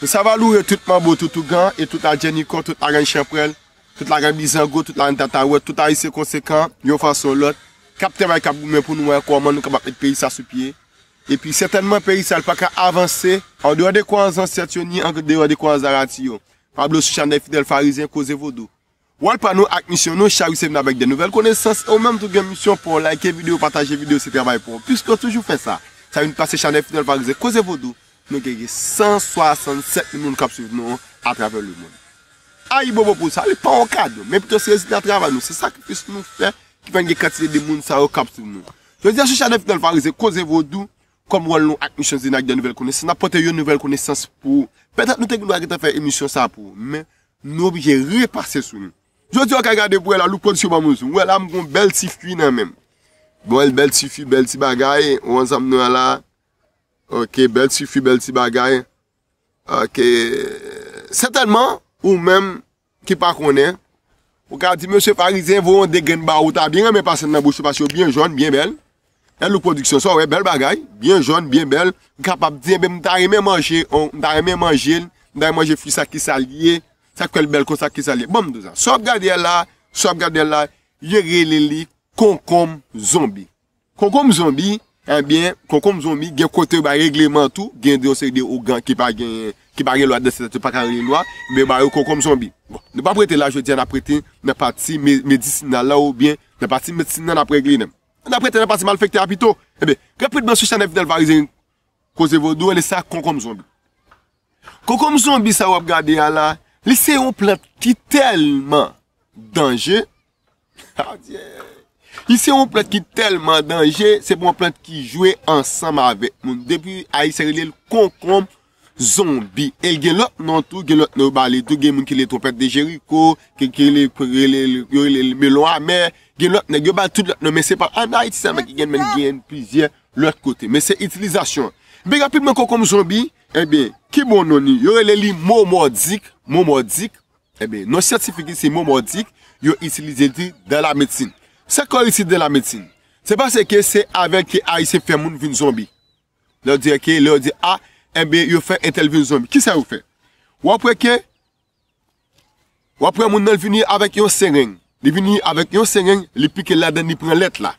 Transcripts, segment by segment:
Nou sa va loure tout ma botou, tout ou gan, et tout a geni kon, tout a geni cheprel, tout a geni bizango, tout a geni tatawet, tout a yise konsekant, yon fason lot, kap temay kap goumen pou nou wè kouman, nou kabak met peyisa sou pie, et pi certainman peyisa el pa ka avanse, an dewa de kouan zan sètyo ni an dewa de kouan zan ratiyo, pablo sou chande fidèl farizè, kouze vodou. Wal pan nou ak misyon nou, chan ou se vina bèk den nouvel konensans, ou mèm tou gen misyon pou like videyo, pataje videyo, se terbay pou, piskou toujou fè nou ke ge 167 minoun kap suv nou a traver le moun. A yi bobo pou sa, le pa wakadou, men pwè pwè se rezite a traver nou, se sa ki fè se nou fè ki fè nge katile de moun sa wakap suv nou. Jou di a chou chade fite l faryze, koze vodou, kom wè l nou akmi chansi nan akde nouvel konesans, nan pote yo nouvel konesans pou, petat nou te kou nou akite fè emisyon sa pou, men nou bi jè reparse sou nou. Jou di wak agade pou el a loup konti chou mamoun sou, ou el am bon bel ti fwi nan men. Bon el bel ti fwi, bel ti bagay, ou Ok, bel ti fi, bel ti bagay. Ok. Sertanman, ou men, ki pa konen, ou ka di, M. Farizien, vou yon degen ba ou, ta bi yon mè pasen nan bouche, pa si yon biyon joun, biyon bel. El ou produksyon sa, wè bel bagay, biyon joun, biyon bel. Grapab di, mwen ta remen manje, mwen ta remen manje, mwen ta remen manje fri sa ki salye, sa kwen bel kon sa ki salye. Bon, mwen do zan. Sob gade la, sob gade la, yore li li, kon kom zombie. Kon kom zombie, kon kom zombie, Ebyen, eh koukoum zonbi gen kote ba regleman tou, gen de oser de ou gen ki ba gen lwa de se te pa karin lwa, men ba yo koukoum zonbi. Bon, ne ba prete la jodi an aprete nan pati medisina la ou bien nan pati medisina nan apreglemen. Nan aprete nan pati malfekte apito. Ebyen, eh gen prete ba sou chanel fidel varize yon kouze vodou e lesa koukoum zonbi. Koukoum zonbi sa wap gade ya la, lise yon plati telman denje. Ha ah, diye! Isi yon plant ki telman denje, sep yon plant ki jwe ansam ave. Moun debi a yi seri li l konkom zombi. El gen lòk nan tou, gen lòk nan ou ba li tou gen moun ki li trompet de Jericho, ki li lòk me lo amè, gen lòk nan yo ba tout lòk nan mè sep ap. An a iti sa mè ki gen men gen pizye lòk kote. Mè se itilizasyon. Bega pi mwen konkom zombi, ebe, ki bon noni? Yore li li mò mò dik, mò mò dik, ebe, non siyatifiki se mò mò dik, yon itilizasyon dik dè la medsine. Se korisi de la medsine, se pase ke se avek ki ay se fe moun vin zonbi. Le ou di ake, le ou di a, eh enbe yo fe entel vin zonbi. Ki se ou fe? Wapwe ke, wapwe moun el vini avek yon seren. Li vini avek yon seren, li pike la den, li pren let la.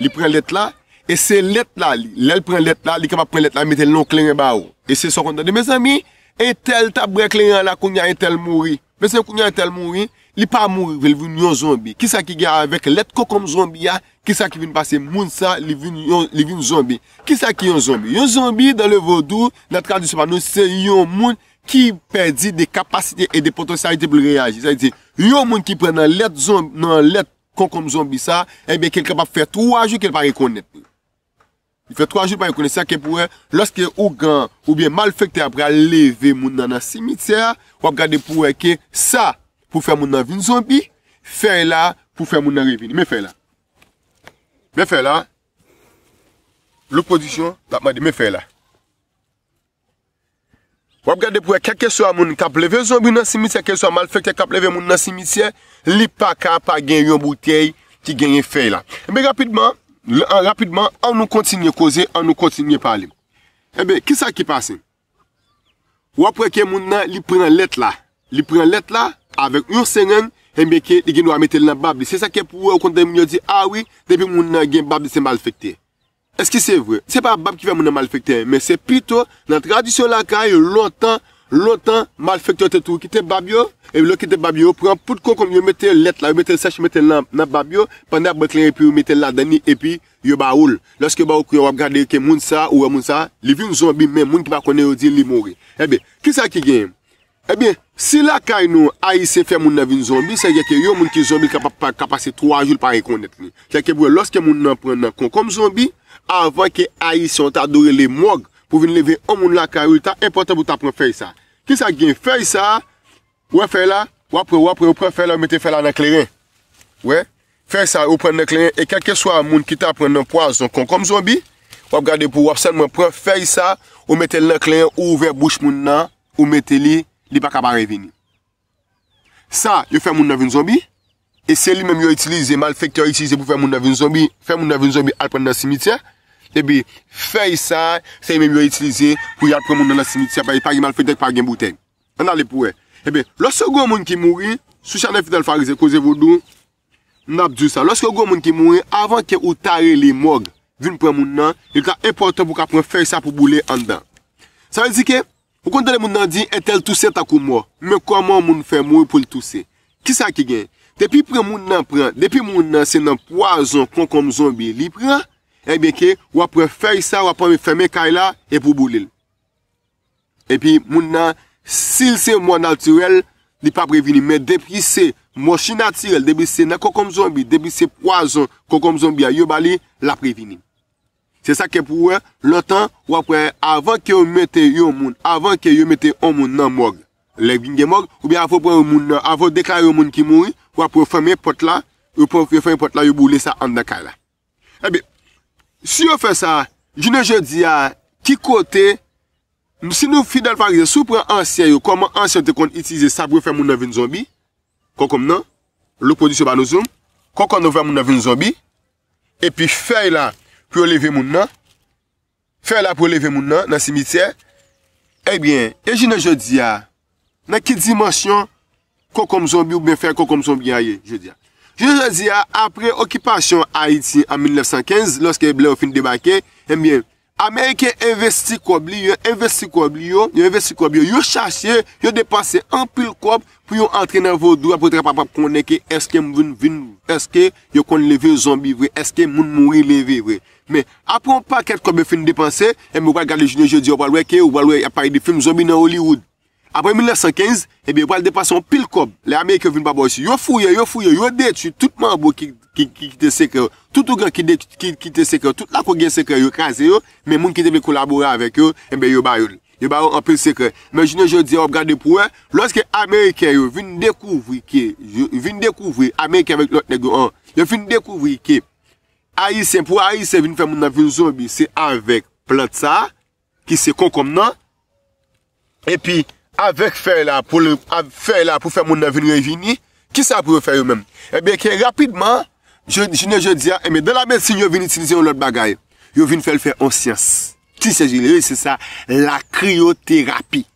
Li pren let la, e se let la li. Le pren let la, li kama pren let la, mi te lon klenye ba ou. E se son konta de, me zanmi, entel ta bre klenye la koun ya entel mouri. Ben se yon kounyan tel moun wè, li pa moun wè li voun yon zombi. Ki sa ki gè avèk let kou koum zombi ya, ki sa ki voun passe moun sa, li voun zombi. Ki sa ki yon zombi? Yon zombi, dan le vòdou, nan tradisyon pa nou, se yon moun ki perdi de kapasite et de potensialite pou reage. Se yon moun ki pren nan let koum zombi sa, ebe, kel kapap fè tou wajou, kel pa rekounet pou. I fe 3 jout pa yon kone sa ke pou e Lorske ou gan ou bien mal fèk te apre a leve moun nan simitia Wap gade pou e ke sa pou fè moun nan vin zombi Fè la pou fè moun nan revini Mè fè la Mè fè la Lopo dijon tap ma di mè fè la Wap gade pou e keke so a moun kap leve zombi nan simitia Keke so a mal fèk te kap leve moun nan simitia Li pa ka pa gen yon botey ki gen yon fè la Ebe rapidman Euh, Rapidman, an nou kontinye koze, an nou kontinye pali. Eh Ebe, ki sa ki pase? Wapwe ke moun nan li prenen let la. Li prenen let la, avek yur sengen, eh enbeke li gen wame tel nan babi. Se sa ke pou wakonde moun yo di, awi, depi moun nan gen babi se mal fekte. Eski se vre? Se pa babi ki ve moun nan mal fekte, men se pito nan tradisyon la ka yo lontan loutan, mal fèktyon te tou ki te babyo, evi lò ki te babyo, pran pout kon kon yon mette let la, yon mette sech yon mette nan babyo, pande a batlen, epi yon mette la dani, epi yon ba oul. Lòske ba oukou yon wap gade ke moun sa, ouwa moun sa, li vi yon zombi men, moun ki ba konen yon di li moun re. Ebe, ki sa ki gen? Ebe, eh si la kay nou, ayi se fè moun nan vi yon zombi, se ye ke yon moun ki zombi kapase 3 joul pari kon net ni. Se ye ke brè, lòske moun nan pran nan kon kon Ki sa gen fey sa, wè fey la, wè pre wè pre ou pre, fey la ou mette fey la nan kleren. Fey sa ou pre nan kleren, e kakè so a moun kita pre nan poaz, an kon kom zombi, wè pre wè pre ou pre, fey sa ou mette lan kleren, ou ouver bouch moun nan, ou mette li, li pa kabare vin. Sa, yo fey moun nan vin zombi, e se li mèm yo itilize mal, fek teorisi ze pou fey moun nan vin zombi, fey moun nan vin zombi al pren nan simitye, Ebe, fèy sa, se mèm yo itilize pou yal prè moun nan la simitia pari pari mal fèy tek pari gen boutèk. An alè pou e. Ebe, loske ou gò moun ki mouri, sou chanè fidèl farize koze vodou, nabdou sa. Loske ou gò moun ki mouri, avan ke ou tare li mòg, vin prè moun nan, il ka importan pou ka prè fèy sa pou boulè an dan. Sa wè di ke? Ou kontè le moun nan di, etel tousè takou mò. Men kòman moun fè mouri pou l'tousè? Kisa ki gen? Depi prè moun nan prè, depi moun nan se nan poazon kon kon zonbi li prè Ebeke, eh wapre fèy sa, wapre fèmè kaj la, e pou boulil. E pi, moun nan, sil se moun naturel, di pa previnin. Men depri se moun chin naturel, depri se nan kokom zonbi, depri se poazon, kokom zonbi a yobali, la previnin. Se sa ke pou wè, lotan, wapre avan ke yon mette yon moun, avan ke yon mette yon moun nan mòg. Lèk bin gen mòg, wapre avon deklar yon moun ki mouri, wapre fèmè pot la, wapre fèmè pot la, yon boulil sa an da kaj la. Ebi. Eh Si yo fè sa, jine jè di a, ki kote, si nou fidel farize sou pre ansye yo, koman ansye te kon itize sa pou fè moun avè n'zombi, kokom nan, loupo di sou pa nou zoum, kokom nan fè moun avè n'zombi, epi fè la pou leve moun nan, fè la pou leve moun nan nan simitè, ebyen, eh e jine jè di a, nan ki dimansyon kokom zombi ou bè fè kokom zombi a ye, jè di a. Je je di a, apre okipasyon Haiti an 1915, loske blè ou fin debake, embyen, eh Amerike investi kob li yo, investi kob li yo, yo investi kob li yo, yo chasye, yo depase anpil kob, pou yo antrena vodou apotre papap konenke, eske moun voun voun, eske yo kon leve zombi vwe, eske moun moun leve vwe. Me, apon pa ket kob e fin depase, embyen, apon pa ket kob e fin depase, Apre 1915, ebe eh yo pal de pasyon pil kob. Le Amerike vin pa borsi. Yo fuyo, yo fuyo, yo detu. Tout man bo ki te sekre. Tout ou gan ki te sekre. Tout la kou gen sekre yo kan se yo. Men moun ki te vin kolabora avek yo. Ebe yo ba yo. Yo ba yo an pil sekre. Men jine jodi yo gade pou e. Lorske Amerike yo vin dekouvri ki. Vin dekouvri. Amerike vek lot negre an. Yo vin dekouvri ki. Ayi sen pou. Ayi sen vin fe moun nan vilzon bi. Se anvek plat sa. Ki se kon kom nan. E pi. avèk fè la pou fè moun avin revini, ki sa pou fè yo mèm? E bè ki rapidman, jenè jenè diyan, e mè dè la mè si yo vin itilize yon lòt bagay, yo vin fè l fè ansyans. Ti se jilè, se sa la krioterapi.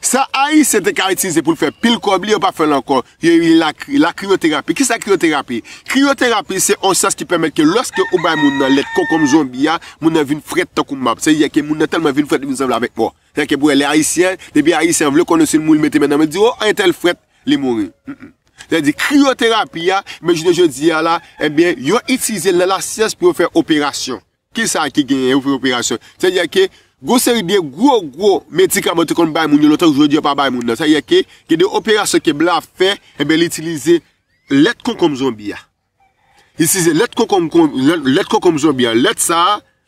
Sa ayise deka itize pou l fè pil kobli yo pa fè l ankon. Yo yon li la krioterapi. Ki sa krioterapi? Krioterapi se ansase ki pèmèd ke lòske ou bay moun nan let kon kom zonbi ya, ah, moun nan vi n fred tokou mab. Se yè ki moun nan telman vi n fred moun san vèk mò. Se yè ki moun lè ayisyen, debi ayisyen vle konosil moun l meti mè nan mèd di yo, an tel fred, lè mori. Se yè ki krioterapi ya, mèjine jò di ya la, e bè yon itize l nan la sias pou fè operasyon. Ki sa ki genye ou Gon seri de gro-gro metik a moti kon bay moun yo lotan jodi a pa bay moun nan. Sa ye ke, ke de operasyon ke bla fe, ebe l'itilize let kon konm zonbi ya. L'itilize let kon konm konm, let kon konm zonbi ya. Let sa,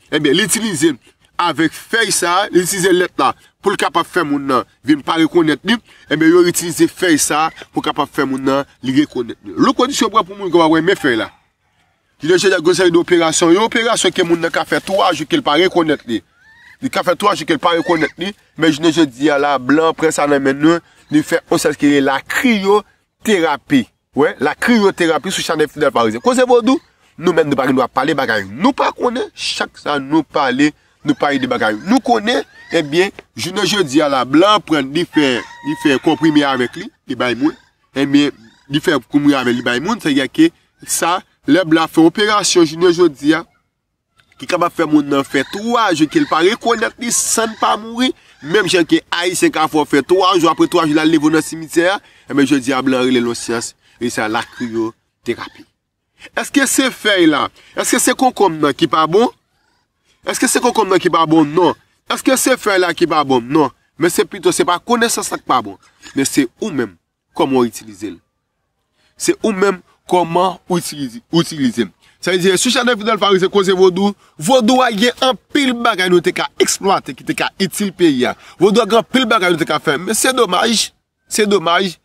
ebe l'itilize avek fey sa, l'itilize let la pou l'kapap fe moun nan vin pa rekonet li. Ebe eh yo l'itilize fey sa pou l'kapap fe moun nan li rekonet li. Lo kondisyon bra pou moun yon gwa wè me fer la. Jine jè de gon seri de operasyon, yon operasyon ke moun nan ka fe tou waj ou ke l'pa rekonet li. Di kafe 3, je ke l pa re konet ni, men jine je di ya la, blan pren sa nan men nou, ni fe osaske la kriyoterapi. Ouè, la kriyoterapi sou chande fidel parize. Kose vodou, nou men nou pa re nou a pale bagayou. Nou pa konen, chak sa nou pale, nou pale de bagayou. Nou konen, eh ebyen, jine je di ya la, blan pren ni fe komprime avèk li, li baymoun, ebyen, ni fe komprime avèk li baymoun, se ya ke sa, le blan fe operasyon, jine je di ya, ki kaba fè moun nan fè touaj, ki l pa rekonat ni san pa mouri, menm jen ki a yi sen ka fò fè touaj, ou apre touaj lal nivou nan simiter, menm jen di ablan rile lon siyans, yi sa la kriyo terapi. Eske se fè yi la, eske se kon kom nan ki pa bon? Eske se kon kom nan ki pa bon? Non. Eske se fè yi la ki pa bon? Non. Men se pito se pa kone san sak pa bon. Men se ou menm, kon moun itilize l. Se ou menm, kon moun itilize l. Sa yi diye, sou chande fidèl farise kose Vodou, Vodou a gen an pil bagay nou te ka eksploate, ki te ka itil peyi ya. Vodou a gen an pil bagay nou te ka fèm, men se dommaj, se dommaj,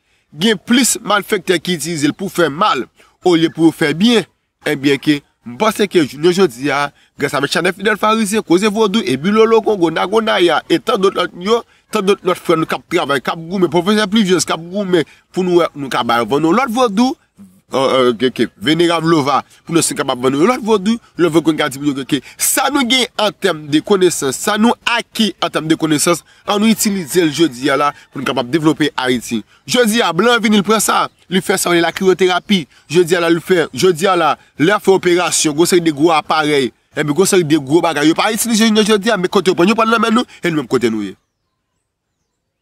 gen plis manfekte ki itizil pou fè mal, ou li pou fè bie, en bie ke, mpase ke joun yo jodi ya, gen sa ve chande fidèl farise kose Vodou, e bi lolo kongo, na gona ya, e tan dot not nyo, tan dot not fèm nou kap travè, kap goumè, pou fèm se pli vyez, kap goumè, pou nou kap bè vè nou, lot Vodou, Venera vlova Pou nou sin kapap ban nou Lòt vòdou, lòt vòdou Sa nou ge en tem de konesans Sa nou aki en tem de konesans An nou itilize l jodi ya la Pou nou kapap devlopè a iti Jodi ya, blan vini l prensa Li fè sòre la krioterapi Jodi ya la, li fè operasyon Gòsèri de gwo aparey Gòsèri de gwo bagay Yopare itilize l jodi ya Mè kote yopan, yopan nan men nou Yè nou mèm kote nou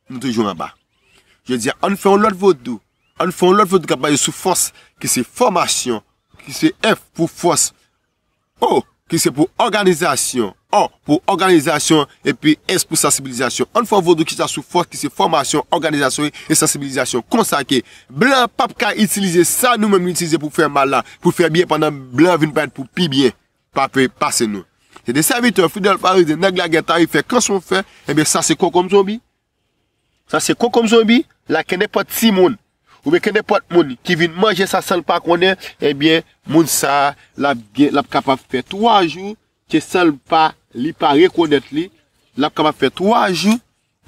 Noutou yon mè ba Jodi ya, an fè yon lòt vòdou An foun lòt fòdou kapayè sou fòs ki se fòmasyon, ki se f fòs, o ki se pou organizasyon, o pou organizasyon, e pi s pou sensibilizasyon. An fòdou ki sa sou fòs ki se fòmasyon, organizasyon, e sensibilizasyon, konsakè. Blan pap ka itilize sa nou mèm itilize pou fè malan, pou fè biè pandan blan vin pèd pou pi biè, pa pè passe nou. Se de serviteur fidel pari de nag la gètari fè konson fè, e bè sa se kò kom zombi? Sa se kò kom zombi? La kenè pati moun. Oube, kene pot moun ki vin manje sa sal pa konen, eh ebyen, moun sa lap kapap fe 3 jou ke sal pa li pa rekonet li. Lap kapap fe 3 jou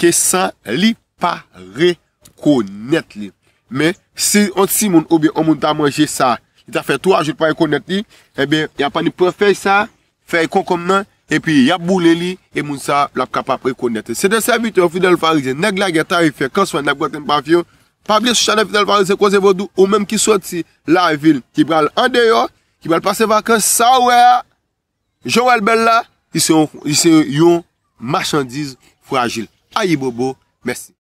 ke sal li pa rekonet li. Men, si moun oube, moun ta manje sa, ta fe 3 jou pa rekonet li, ebyen, eh yapani pou fe sa, fe yi kon konman, epi yi apboule li, e moun sa lap kapap rekonet li. Se de sa biti ou fidel farize, neg la geta e fe konswa nab goten pa fiyo, Pabliye sou chanel Vidal Varese, Koze Vodou ou menm ki soti la vil ki bral andeyo, ki bral pase vakans, sawe, jowel bella, ki se yon machandiz fragil. Ayi bobo, mersi.